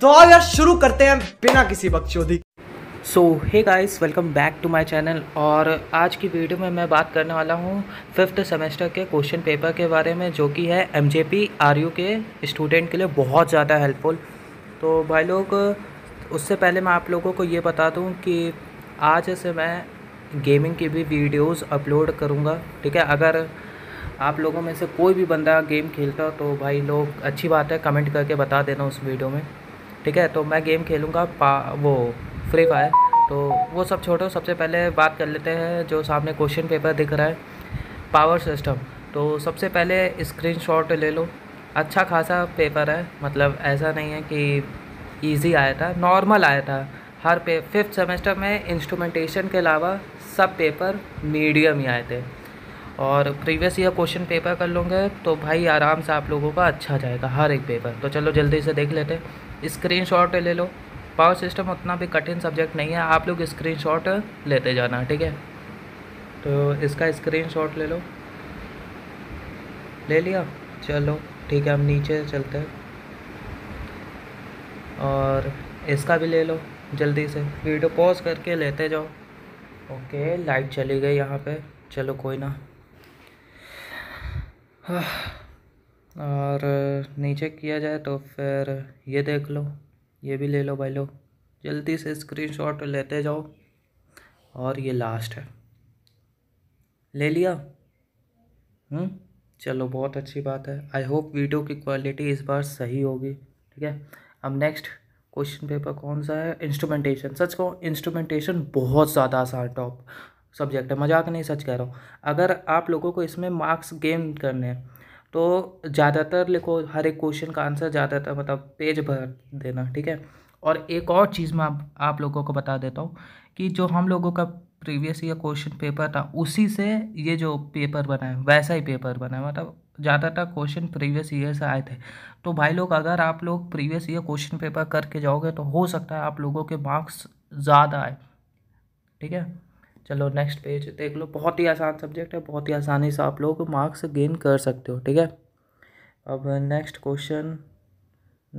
तो आओ यार शुरू करते हैं बिना किसी बकचोदी so hey guys welcome back to my channel और आज की वीडियो में मैं बात करने वाला हूँ फिफ्थ सेमेस्टर के क्वेश्चन पेपर के बारे में जो कि है M J P R U के स्टूडेंट के लिए बहुत ज़्यादा हेल्पफुल तो भाई लोग उससे पहले मैं आप लोगों को ये बता दूँ कि आज से मैं गेमिंग की भी वीडियोस अपलोड करूँगा ठीक है अगर आप लोगों में से कोई भी बंदा गेम खेलता हो तो भाई लोग अच्छी बात है कमेंट करके बता देना उस वीडियो में ठीक है तो मैं गेम खेलूँगा पा वो फ्री फायर तो वो सब छोड़ो सबसे पहले बात कर लेते हैं जो सामने क्वेश्चन पेपर दिख रहा है पावर सिस्टम तो सबसे पहले स्क्रीन ले लो अच्छा खासा पेपर है मतलब ऐसा नहीं है कि ईजी आया था नॉर्मल आया था हर पे फिफ्थ सेमेस्टर में इंस्ट्रूमेंटेशन के अलावा सब पेपर मीडियम ही आए थे और प्रीवियस ईयर क्वेश्चन पेपर कर लूँगे तो भाई आराम से आप लोगों का अच्छा जाएगा हर एक पेपर तो चलो जल्दी से देख लेते हैं स्क्रीनशॉट ले लो पावर सिस्टम उतना भी कठिन सब्जेक्ट नहीं है आप लोग स्क्रीनशॉट लेते जाना ठीक है तो इसका स्क्रीनशॉट ले लो ले लिया चलो ठीक है हम नीचे चलते हैं और इसका भी ले लो जल्दी से वीडियो पॉज करके लेते जाओ ओके लाइट चली गई यहाँ पे चलो कोई ना हाँ और नीचे किया जाए तो फिर ये देख लो ये भी ले लो भाई लोग जल्दी से स्क्रीनशॉट लेते जाओ और ये लास्ट है ले लिया हम्म चलो बहुत अच्छी बात है आई होप वीडियो की क्वालिटी इस बार सही होगी ठीक है अब नेक्स्ट क्वेश्चन पेपर कौन सा है इंस्ट्रूमेंटेशन सच कहो इंस्ट्रूमेंटेशन बहुत ज़्यादा आसान टॉप सब्जेक्ट है मजाक नहीं सच कह रहा हूँ अगर आप लोगों को इसमें मार्क्स गेन करने हैं तो ज़्यादातर लिखो हर एक क्वेश्चन का आंसर ज़्यादातर मतलब पेज भर देना ठीक है और एक और चीज़ मैं आप, आप लोगों को बता देता हूँ कि जो हम लोगों का प्रीवियस ईयर क्वेश्चन पेपर था उसी से ये जो पेपर बना है वैसा ही पेपर बना है मतलब ज़्यादातर क्वेश्चन प्रीवियस ईयर से आए थे तो भाई लोग अगर आप लोग प्रीवियस ईयर क्वेश्चन पेपर करके जाओगे तो हो सकता है आप लोगों के मार्क्स ज़्यादा आए ठीक है चलो नेक्स्ट पेज देख लो बहुत ही आसान सब्जेक्ट है बहुत ही आसानी से आप लोग मार्क्स गेन कर सकते हो ठीक है अब नेक्स्ट क्वेश्चन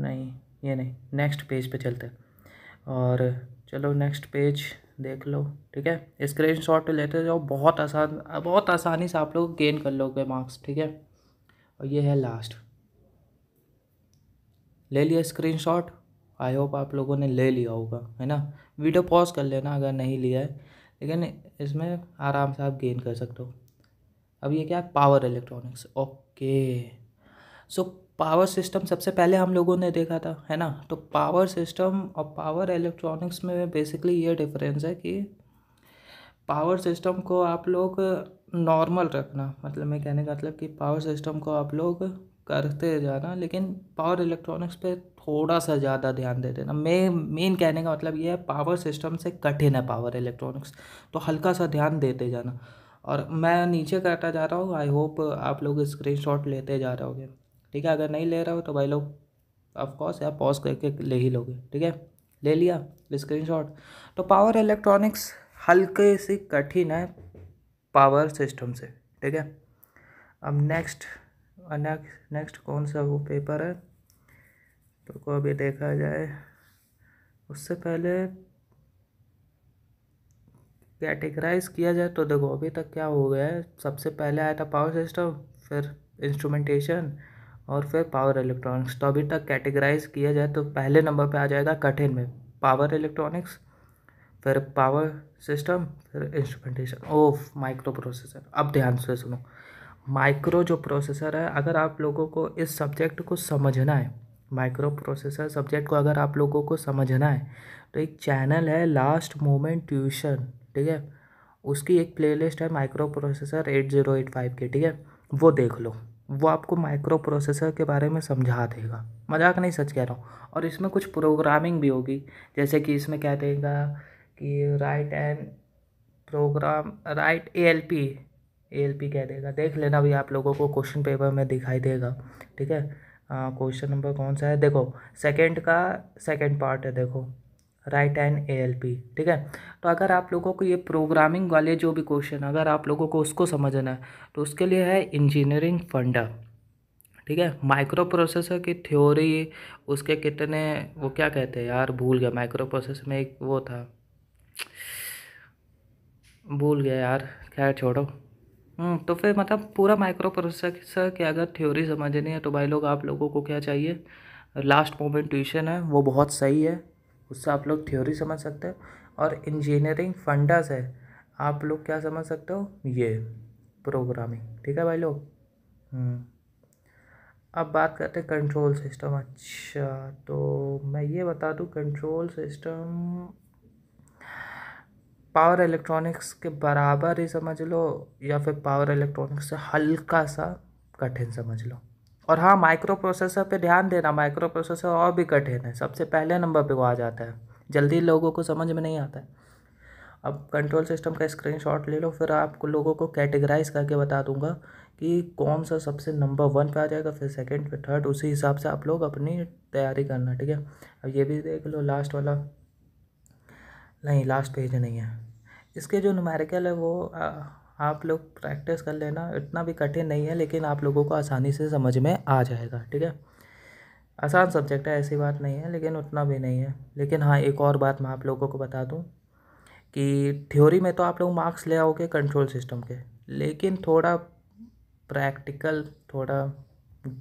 नहीं ये नहीं नेक्स्ट पेज पे चलते हैं और चलो नेक्स्ट पेज देख लो ठीक है स्क्रीन शॉट लेते जाओ बहुत आसान बहुत आसानी से आप लोग गेन कर लोगे मार्क्स ठीक है और ये है लास्ट ले लिया स्क्रीन शॉट आई होप आप लोगों ने ले लिया होगा है ना वीडियो पॉज कर लेना अगर नहीं लिया है लेकिन इसमें आराम से आप गेन कर सकते हो अब ये क्या है power electronics okay so power system सबसे पहले हम लोगों ने देखा था है ना तो पावर सिस्टम और पावर इलेक्ट्रॉनिक्स में बेसिकली ये डिफरेंस है कि पावर सिस्टम को आप लोग नॉर्मल रखना मतलब मैं कहने का मतलब कि पावर सिस्टम को आप लोग करते जाना लेकिन पावर इलेक्ट्रॉनिक्स पे थोड़ा सा ज़्यादा ध्यान दे देना मेन मेन कहने का मतलब ये है पावर सिस्टम से कठिन है पावर इलेक्ट्रॉनिक्स तो हल्का सा ध्यान देते जाना और मैं नीचे करता जा रहा हूँ आई होप आप लोग स्क्रीन लेते जा रहे होगे ठीक है अगर नहीं ले रहे हो तो भाई लोग ऑफकोर्स या पॉज करके ले ही लोगे ठीक है ले लिया स्क्रीन तो पावर इलेक्ट्रॉनिक्स हल्के से कठिन है पावर सिस्टम से ठीक है अब नेक्स्ट और नेक्स्ट नेक्स्ट कौन सा वो पेपर है तो को अभी देखा जाए उससे पहले कैटेगराइज किया जाए तो देखो अभी तक क्या हो गया है सबसे पहले आया था पावर सिस्टम फिर इंस्ट्रूमेंटेशन और फिर पावर इलेक्ट्रॉनिक्स तो अभी तक कैटेगराइज किया जाए तो पहले नंबर पे आ जाएगा कठिन में पावर इलेक्ट्रॉनिक्स फिर पावर सिस्टम फिर इंस्ट्रूमेंटेशन ओफ माइक्रो प्रोसेसर अब ध्यान से सुनो माइक्रो जो प्रोसेसर है अगर आप लोगों को इस सब्जेक्ट को समझना है माइक्रो प्रोसेसर सब्जेक्ट को अगर आप लोगों को समझना है तो एक चैनल है लास्ट मोमेंट ट्यूशन ठीक है उसकी एक प्लेलिस्ट है microprocessor eight zero eight five के ठीक है वो देख लो वो आपको माइक्रो प्रोसेसर के बारे में समझा देगा मजाक नहीं सच कह रहा हूँ और इसमें कुछ प्रोग्रामिंग भी होगी जैसे कि इसमें क्या देगा कि write and program write A L P A L P कह देगा देख लेना अभी आप लोगों को क्वेश्चन पेपर में दिखाई देगा ठीक है क्वेश्चन नंबर कौन सा है देखो सेकेंड का सेकेंड पार्ट है देखो write and A L P ठीक है तो अगर आप लोगों को ये प्रोग्रामिंग वाले जो भी क्वेश्चन अगर आप लोगों को उसको समझना है तो उसके लिए है इंजीनियरिंग फंडा ठीक है माइक्रो प्रोसेसर की थ्योरी उसके कितने वो क्या कहते हैं यार भूल गया माइक्रो प्रोसेसर में एक वो था भूल गया यार खैर छोड़ो हम्म, तो फिर मतलब पूरा माइक्रो प्रोसेसर की अगर थ्योरी समझनी है तो भाई लोग आप लोगों को क्या चाहिए लास्ट मोमेंट ट्यूशन है वो बहुत सही है उससे आप लोग थ्योरी समझ सकते हो और इंजीनियरिंग फंडस है आप लोग क्या समझ सकते हो ये प्रोग्रामिंग ठीक है भाई लोग हम्म। अब बात करते हैं कंट्रोल सिस्टम अच्छा तो मैं ये बता दूँ कंट्रोल सिस्टम पावर इलेक्ट्रॉनिक्स के बराबर ही समझ लो या फिर पावर इलेक्ट्रॉनिक्स से हल्का सा कठिन समझ लो और हाँ माइक्रो प्रोसेसर पे ध्यान देना माइक्रो प्रोसेसर और भी कठिन है सबसे पहले नंबर पे वो आ जाता है जल्दी लोगों को समझ में नहीं आता है अब कंट्रोल सिस्टम का शॉट ले लो फिर आपको लोगों को कैटेगराइज करके बता दूंगा कि कौन सा सबसे नंबर वन पे आ जाएगा फिर सेकंड फिर थर्ड उसी हिसाब से आप लोग अपनी तैयारी करना ठीक है अब ये भी देख लो लास्ट वाला नहीं लास्ट पेज नहीं है इसके जो नुमेरिकल है वो आ, आप लोग प्रैक्टिस कर लेना इतना भी कठिन नहीं है लेकिन आप लोगों को आसानी से समझ में आ जाएगा ठीक है आसान सब्जेक्ट है ऐसी बात नहीं है लेकिन उतना भी नहीं है लेकिन हाँ एक और बात मैं आप लोगों को बता दूँ कि थ्योरी में तो आप लोग मार्क्स ले आओगे कंट्रोल सिस्टम के लेकिन थोड़ा प्रैक्टिकल थोड़ा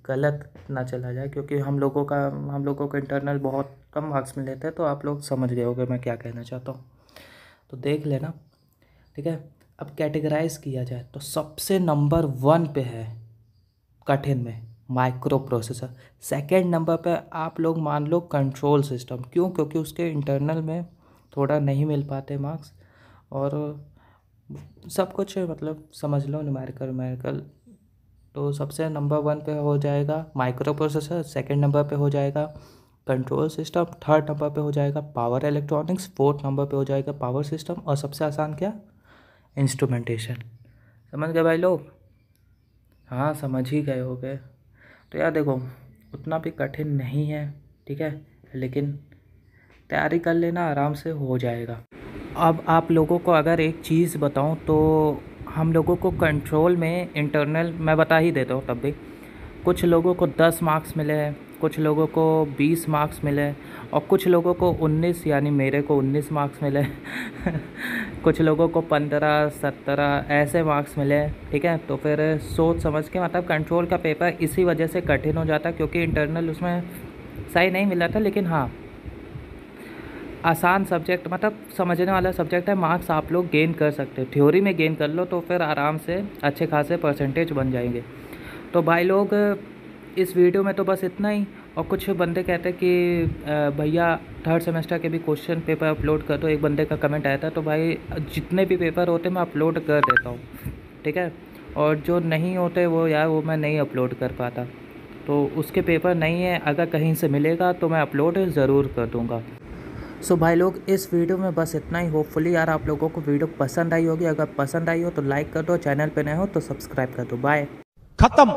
गलत ना चला जाए क्योंकि हम लोगों का हम लोगों का इंटरनल बहुत कम मार्क्स मिले लेते हैं तो आप लोग समझ गए होगे मैं क्या कहना चाहता हूँ तो देख लेना ठीक है अब कैटेगराइज किया जाए तो सबसे नंबर वन पे है कठिन में माइक्रो प्रोसेसर सेकेंड नंबर पे आप लोग मान लो कंट्रोल सिस्टम क्यों क्योंकि उसके इंटरनल में थोड़ा नहीं मिल पाते मार्क्स और सब कुछ मतलब समझ लो न्यूमेरिकल न्यूमेरिकल तो सबसे नंबर वन पे हो जाएगा माइक्रो प्रोसेसर सेकेंड नंबर पे हो जाएगा कंट्रोल सिस्टम थर्ड नंबर पे हो जाएगा पावर इलेक्ट्रॉनिक्स फोर्थ नंबर पे हो जाएगा पावर सिस्टम और सबसे आसान क्या इंस्ट्रूमेंटेशन समझ गए भाई लोग हाँ समझ ही गए हो गए तो यार देखो उतना भी कठिन नहीं है ठीक है लेकिन तैयारी कर लेना आराम से हो जाएगा अब आप लोगों को अगर एक चीज़ बताऊँ तो हम लोगों को कंट्रोल में इंटरनल मैं बता ही देता हूँ तब भी कुछ लोगों को दस मार्क्स मिले हैं कुछ लोगों को 20 मार्क्स मिले और कुछ लोगों को 19 यानी मेरे को 19 मार्क्स मिले कुछ लोगों को 15 17 ऐसे मार्क्स मिले ठीक है तो फिर सोच समझ के मतलब कंट्रोल का पेपर इसी वजह से कठिन हो जाता क्योंकि इंटरनल उसमें सही नहीं मिला था लेकिन हाँ आसान सब्जेक्ट मतलब समझने वाला सब्जेक्ट है मार्क्स आप लोग गेन कर सकते हैं थ्योरी में गेन कर लो तो फिर आराम से अच्छे खासे परसेंटेज बन जाएंगे तो भाई लोग इस वीडियो में तो बस इतना ही और कुछ बंदे कहते हैं कि भैया थर्ड सेमेस्टर के भी क्वेश्चन पेपर अपलोड कर दो एक बंदे का कमेंट आया था तो भाई जितने भी पेपर होते मैं अपलोड कर देता हूँ ठीक है और जो नहीं होते वो यार वो मैं नहीं अपलोड कर पाता तो उसके पेपर नहीं है अगर कहीं से मिलेगा तो मैं अपलोड ज़रूर कर दूँगा सो so, भाई लोग इस वीडियो में बस इतना ही होपफुली यार आप लोगों को वीडियो पसंद आई होगी अगर पसंद आई हो तो लाइक कर दो चैनल पे नए हो तो सब्सक्राइब कर दो बाय ख़त्म